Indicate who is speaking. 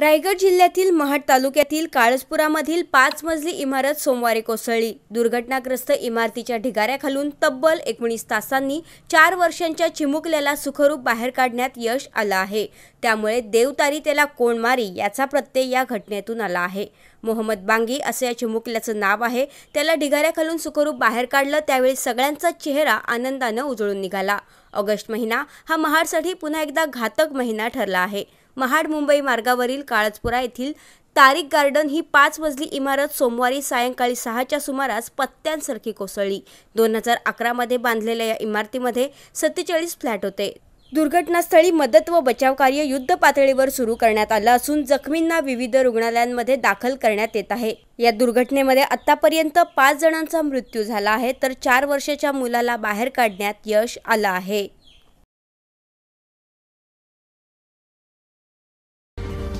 Speaker 1: रायगड जिल्ह्यातील महाड तालुक्यातील काळसपुरामधील पाच मजली इमारत सोमवारी कोसळली दुर्घटनाग्रस्त इमारतीच्या ढिगाऱ्याखालून तब्बल एकोणीस तासांनी चार वर्षांच्या चिमुकल्याला सुखरूप बाहेर काढण्यात यश आलं आहे त्यामुळे देवतारी त्याला कोण मारी याचा प्रत्यय या घटनेतून आला आहे मोहम्मद बांगी असं या चिमुकल्याचं नाव आहे त्याला ढिगाऱ्याखालून सुखरूप बाहेर काढलं त्यावेळी सगळ्यांचा चेहरा आनंदानं उजळून निघाला ऑगस्ट महिना हा महाडसाठी पुन्हा एकदा घातक महिना ठरला आहे महाड मुंबई मार्गावरील काळजपुरा येथील तारीख गार्डन ही पाच मजली इमारत सोमवारी सायंकाळी सहाच्या सुमारास पत्त्यांसारखी कोसळली दोन हजार अकरामध्ये बांधलेल्या या इमारतीमध्ये सत्तेचाळीस फ्लॅट होते दुर्घटनास्थळी मदत व बचाव कार्य युद्ध पातळीवर सुरू करण्यात आलं असून जखमींना विविध रुग्णालयांमध्ये दाखल करण्यात येत आहे या दुर्घटनेमध्ये आतापर्यंत पाच जणांचा मृत्यू झाला आहे तर चार वर्षाच्या मुलाला बाहेर काढण्यात यश आलं आहे